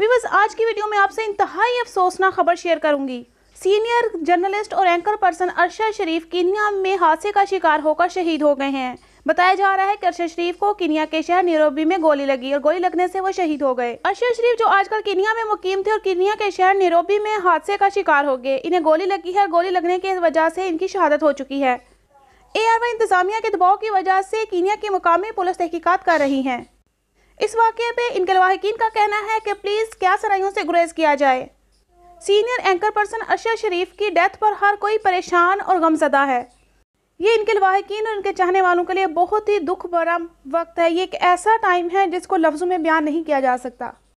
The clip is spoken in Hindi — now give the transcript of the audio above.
व्यूवर्स आज की वीडियो में आपसे इंतहाई अफसोसनाक खबर शेयर करूंगी सीनियर जर्नलिस्ट और anchor person Arshad Sharif Kenya में हादसे का शिकार होकर शहीद हो गए हैं बताया जा रहा है कि अरशद शरीफ को कीनिया के शहर निरोबी में गोली लगी और गोली लगने से वो शहीद हो गए अरशद शरीफ जो आजकल कीनिया में मुकीम थे और कीनिया के शहर निरोबी में हादसे का शिकार हो गए इन्हें गोली लगी है और गोली लगने की वजह से इनकी शहादत हो चुकी है ए आर इंतजामिया के दबाव की वजह से कीनिया की मुकामी पुलिस तहकीकत कर रही है इस वाक़े पे इनके लवाहकिन का कहना है कि प्लीज़ क्या सराइयों से गुरेज किया जाए senior anchor person Arshad Sharif की डेथ पर हर कोई परेशान और गमजदा है ये इनके लवाहकिन और इनके चाहने वालों के लिए बहुत ही दुख भरा वक्त है ये एक ऐसा टाइम है जिसको लफ्ज़ों में बयान नहीं किया जा सकता